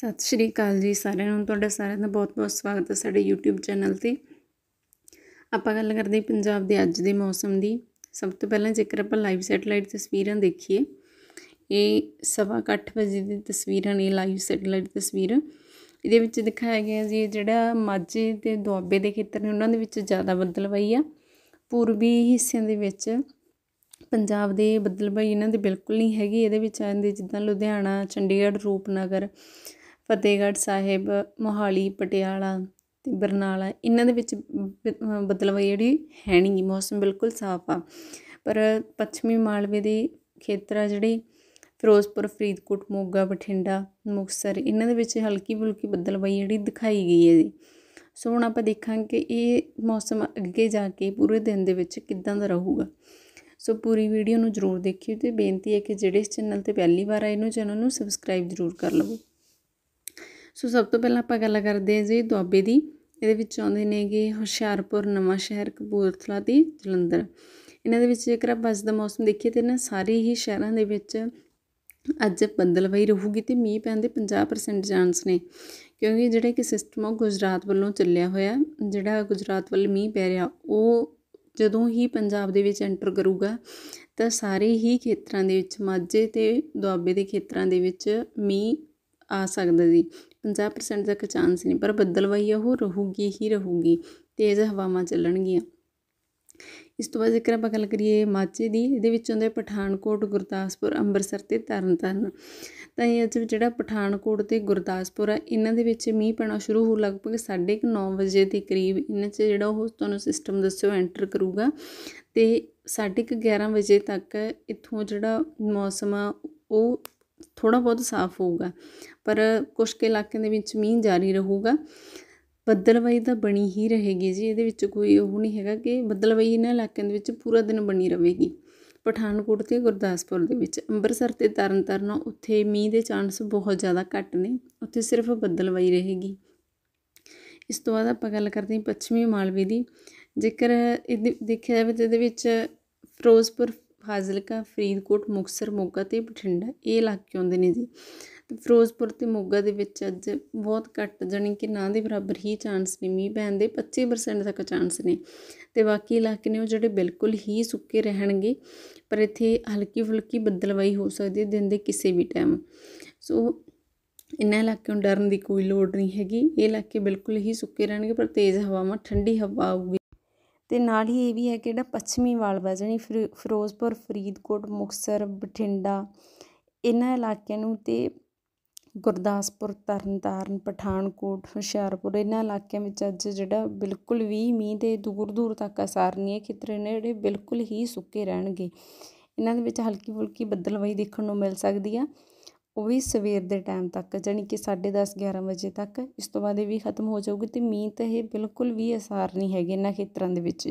ਸਤਿ ਸ਼੍ਰੀ ਅਕਾਲ ਜੀ ਸਾਰਿਆਂ ਨੂੰ ਤੁਹਾਡਾ ਸਾਰਿਆਂ ਦਾ ਬਹੁਤ-ਬਹੁਤ ਸਵਾਗਤ ਹੈ ਸਾਡੇ YouTube ਚੈਨਲ ਤੇ ਆਪਾਂ ਗੱਲ ਕਰਦੇ ਪੰਜਾਬ ਦੇ ਅੱਜ ਦੇ ਮੌਸਮ ਦੀ ਸਭ ਤੋਂ ਪਹਿਲਾਂ ਜੇਕਰ ਆਪਾਂ ਲਾਈਵ ਸੈਟੇਲਾਈਟ ਤਸਵੀਰਾਂ ਦੇਖੀਏ ਇਹ ਸਵਾ 8 ਵਜੇ ਦੀ ਤਸਵੀਰਾਂ ਨੇ ਲਾਈਵ ਸੈਟੇਲਾਈਟ ਤਸਵੀਰ ਇਹਦੇ ਵਿੱਚ ਦਿਖਾਇਆ ਗਿਆ ਜੀ ਜਿਹੜਾ ਮਾਝੇ ਤੇ ਦੁਆਬੇ ਦੇ ਖੇਤਰ ਨੇ ਉਹਨਾਂ ਦੇ ਵਿੱਚ ਜ਼ਿਆਦਾ ਬੱਦਲ ਵਈ ਆ ਪੂਰਬੀ ਹਿੱਸਿਆਂ ਦੇ ਵਿੱਚ ਪੰਜਾਬ ਦੇ ਬੱਦਲ ਵਈ ਇਹਨਾਂ ਦੇ ਬਿਲਕੁਲ ਨਹੀਂ ਹੈਗੇ ਇਹਦੇ ਵਿੱਚ ਆਉਂਦੇ ਜਿੱਦਾਂ ਲੁਧਿਆਣਾ ਚੰਡੀਗੜ੍ਹ ਰੂਪਨਗਰ ਫਤਿਹਗੜ੍ਹ ਸਾਹਿਬ ਮੋਹਾਲੀ ਪਟਿਆਲਾ ਤੇ ਬਰਨਾਲਾ ਇਹਨਾਂ ਦੇ ਵਿੱਚ ਬਦਲਵਾ ਜਿਹੜੀ ਹੈ ਨਹੀਂ ਮੌਸਮ ਬਿਲਕੁਲ ਸਾਫ਼ ਆ ਪਰ ਪੱਛਮੀ ਮਾਲਵੇ ਦੇ ਖੇਤਰ ਆ ਜਿਹੜੇ ਫਿਰੋਜ਼ਪੁਰ ਫਰੀਦਕੋਟ ਮੋਗਾ ਬਠਿੰਡਾ ਮੁਕਸਰ ਇਹਨਾਂ ਦੇ ਵਿੱਚ ਹਲਕੀ ਫੁਲਕੀ ਬੱਦਲਬਾਈ ਜਿਹੜੀ ਦਿਖਾਈ ਗਈ ਹੈ ਜੀ ਸੋ ਹੁਣ ਆਪਾਂ ਦੇਖਾਂਗੇ ਕਿ ਇਹ ਮੌਸਮ ਅੱਗੇ ਜਾ ਕੇ ਪੂਰੇ ਦਿਨ ਦੇ ਵਿੱਚ ਕਿੱਦਾਂ ਦਾ ਰਹੂਗਾ ਸੋ ਪੂਰੀ ਵੀਡੀਓ ਨੂੰ ਜ਼ਰੂਰ ਦੇਖਿਓ ਤੇ ਬੇਨਤੀ ਹੈ ਕਿ ਜਿਹੜੇ ਇਸ ਚੈਨਲ ਤੇ ਪਹਿਲੀ ਵਾਰ ਆਏ ਨੂੰ ਚੈਨਲ ਨੂੰ ਸਬਸਕ੍ਰਾਈਬ ਜ਼ਰੂਰ ਕਰ ਲਵੋ ਸੋ ਸਭ ਤੋਂ ਪਹਿਲਾਂ ਆਪਾਂ ਗੱਲ ਕਰਦੇ ਹਾਂ ਜੀ ਦੁਆਬੇ ਦੀ ਇਹਦੇ ਵਿੱਚ ਆਉਂਦੇ ਨੇਗੇ ਹੁਸ਼ਿਆਰਪੁਰ ਨਵਾਂ ਸ਼ਹਿਰ ਕਪੂਰਥਲਾ ਤੇ ਜਲੰਧਰ ਇਹਨਾਂ ਦੇ ਵਿੱਚ ਜੇਕਰ ਆਪਾਂ ਅੱਜ ਦਾ ਮੌਸਮ ਦੇਖੀਏ ਤੇ ਨਾ ਸਾਰੇ ਹੀ ਸ਼ਹਿਰਾਂ ਦੇ ਵਿੱਚ ਅੱਜ ਬੰਦਲਵਈ ਰਹੂਗੀ ਤੇ ਮੀਂਹ ਪੈਣ ਦੇ 50% ਚਾਂਸ ਨੇ ਕਿਉਂਕਿ ਜਿਹੜਾ ਕਿ ਸਿਸਟਮ ਉਹ ਗੁਜਰਾਤ ਵੱਲੋਂ ਚੱਲਿਆ ਹੋਇਆ ਜਿਹੜਾ ਗੁਜਰਾਤ ਵੱਲ ਮੀਂਹ ਪੈ ਰਿਹਾ ਉਹ ਜਦੋਂ ਹੀ ਪੰਜਾਬ ਦੇ ਵਿੱਚ ਐਂਟਰ ਕਰੂਗਾ ਤਾਂ ਸਾਰੇ ਹੀ ਖੇਤਰਾਂ ਦੇ ਵਿੱਚ ਮਾਝੇ ਤੇ ਦੁਆਬੇ ਦੇ ਖੇਤਰਾਂ ਦੇ ਵਿੱਚ ਮੀਂਹ ਆ ਸਕਦਾ ਜੀ 50% ਤੱਕ ਚਾਂਸ ਨਹੀਂ ਪਰ ਬੱਦਲਵਾਈ ਉਹ ਰਹੂਗੀ ਹੀ ਰਹੂਗੀ ਤੇਜ਼ ਹਵਾਵਾਂ ਚੱਲਣਗੀਆਂ ਇਸ ਤੋਂ ਬਾਅਦ ਜੇਕਰ ਆਪਾਂ ਗੱਲ ਕਰੀਏ ਮਾਝੇ ਦੀ ਇਹਦੇ ਵਿੱਚ ਹੁੰਦੇ ਪਠਾਨਕੋਟ ਗੁਰਦਾਸਪੁਰ ਅੰਮ੍ਰਿਤਸਰ ਤੇ ਤਰਨਤਾਰਨ ਤਾਂ ਇਹ ਅੱਜ ਜਿਹੜਾ ਪਠਾਨਕੋਟ ਤੇ ਗੁਰਦਾਸਪੁਰ ਆ ਇਹਨਾਂ ਦੇ ਵਿੱਚ ਮੀਂਹ ਪੈਣਾ ਸ਼ੁਰੂ ਹੋ ਲਗਭਗ 9:30 ਵਜੇ ਦੇ ਕਰੀਬ ਇਹਨਾਂ 'ਚ ਜਿਹੜਾ ਉਹ ਤੁਹਾਨੂੰ ਸਿਸਟਮ ਦੱਸਿਓ ਐਂਟਰ ਕਰੂਗਾ ਤੇ 11:30 ਵਜੇ ਤੱਕ ਇੱਥੋਂ ਜਿਹੜਾ ਮੌਸਮ ਆ ਉਹ ਥੋੜਾ ਬਹੁਤ ਸਾਫ਼ ਹੋਊਗਾ ਪਰ ਕੁਝ ਕੇ ਇਲਾਕਿਆਂ ਦੇ ਵਿੱਚ ਮੀਂਹ ਜਾਰੀ ਰਹੂਗਾ ਬੱਦਲਵਾਈ ਤਾਂ ਬਣੀ ਹੀ ਰਹੇਗੀ ਜੀ ਇਹਦੇ ਵਿੱਚ ਕੋਈ ਉਹ ਨਹੀਂ ਹੈਗਾ ਕਿ ਬੱਦਲਵਾਈ ਇਹਨਾਂ ਇਲਾਕਿਆਂ ਦੇ ਵਿੱਚ ਪੂਰਾ ਦਿਨ ਬਣੀ ਰਹੇਗੀ ਪਠਾਨਕੋਟ ਤੇ ਗੁਰਦਾਸਪੁਰ ਦੇ ਵਿੱਚ ਅੰਮ੍ਰਿਤਸਰ ਤੇ ਤਰਨਤਾਰਨ ਉੱਥੇ ਮੀਂਹ ਦੇ ਚਾਂਸ ਬਹੁਤ ਜ਼ਿਆਦਾ ਘੱਟ ਨੇ ਉੱਥੇ ਸਿਰਫ ਬੱਦਲਵਾਈ ਰਹੇਗੀ ਇਸ ਤੋਂ ਬਾਅਦ ਆਪਾਂ ਗੱਲ ਕਰਦੇ ਹਾਂ ਪੱਛਮੀ ਮਾਲਵੇ ਦੀ ਜੇਕਰ ਇਹ ਦੇਖਿਆ ਜਾਵੇ ਤਾਂ ਇਹਦੇ ਵਿੱਚ ਫਿਰੋਜ਼ਪੁਰ ਫਾਜ਼ਿਲਕਾ ਫਰੀਦਕੋਟ ਮੁਕਸਰ ਮੋਗਾ ਤੇ ਬਠਿੰਡਾ ਇਹ ਇਲਾਕੇ ਆਉਂਦੇ ਨੇ ਜੀ ਤੇ ਫਿਰੋਜ਼ਪੁਰ ਤੇ ਮੋਗਾ ਦੇ ਵਿੱਚ ਅੱਜ ਬਹੁਤ ਘੱਟ ਜਾਨੀ ਕਿ ਨਾ ਦੇ ਬਰਾਬਰ ਹੀ ਚਾਂਸ ਨੇ ਮੀਂਹ ਪੈਣ ਦੇ 25% ਤੱਕ ਚਾਂਸ ਨੇ ਤੇ ਬਾਕੀ ਇਲਾਕੇ ਨੇ ਉਹ ਜਿਹੜੇ ਬਿਲਕੁਲ ਹੀ ਸੁੱਕੇ ਰਹਿਣਗੇ ਪਰ ਇੱਥੇ ਹਲਕੀ ਫੁਲਕੀ ਬੱਦਲਵਾਈ ਹੋ ਸਕਦੀ ਹੈ ਦਿਨ ਦੇ ਕਿਸੇ ਵੀ ਟਾਈਮ ਸੋ ਇਨਾਂ ਇਲਾਕਿਆਂ ਡਰਨ ਦੀ ਕੋਈ ਲੋੜ ਨਹੀਂ ਹੈਗੀ ਇਹ ਇਲਾਕੇ ਬਿਲਕੁਲ ਹੀ ਸੁੱਕੇ ਰਹਿਣਗੇ ਪਰ ਤੇਜ਼ ਹਵਾਵਾਂ ਠੰਡੀ ਹਵਾ ਆਊਗੀ ਤੇ ਨਾਲ ਹੀ ਇਹ ਵੀ ਹੈ ਕਿ ਜਿਹੜਾ ਪੱਛਮੀ ਮਾਲਵਾ ਜਣੀ ਫਿਰੋਜ਼ਪੁਰ ਫਰੀਦਕੋਟ ਮੁਕਸਰ ਬਠਿੰਡਾ ਇਹਨਾਂ ਇਲਾਕਿਆਂ ਨੂੰ ਤੇ ਗੁਰਦਾਸਪੁਰ ਤਰਨਤਾਰਨ ਪਠਾਨਕੋਟ ਹੁਸ਼ਿਆਰਪੁਰ ਇਹਨਾਂ ਇਲਾਕਿਆਂ ਵਿੱਚ ਅੱਜ ਜਿਹੜਾ ਬਿਲਕੁਲ ਵੀ ਮੀਂਹ ਦੇ ਦੂਰ ਦੂਰ ਤੱਕ ਅਸਰ ਨਹੀਂ ਹੈ ਖੇਤਰ ਨੇੜੇ ਜਿਹੜੇ ਬਿਲਕੁਲ ਹੀ ਸੁੱਕੇ ਰਹਿਣਗੇ ਇਹਨਾਂ ਦੇ ਵਿੱਚ ਹਲਕੀ ਫੁਲਕੀ ਬੱਦਲਵਾਈ ਦੇਖਣ ਨੂੰ ਮਿਲ ਸਕਦੀ ਆ ਉਹ ਵੀ ਸਵੇਰ ਦੇ ਟਾਈਮ ਤੱਕ ਜਾਨੀ ਕਿ 10:30 11 ਵਜੇ ਤੱਕ ਇਸ ਤੋਂ ਬਾਅਦ ਇਹ ਵੀ ਖਤਮ ਹੋ ਜਾਊਗੀ ਤੇ ਮੀਂਹ ਤਾਂ ਇਹ ਬਿਲਕੁਲ ਵੀ ਅਸਰ ਨਹੀਂ ਹੈਗੇ ਇਹਨਾਂ ਖੇਤਰਾਂ ਦੇ ਵਿੱਚ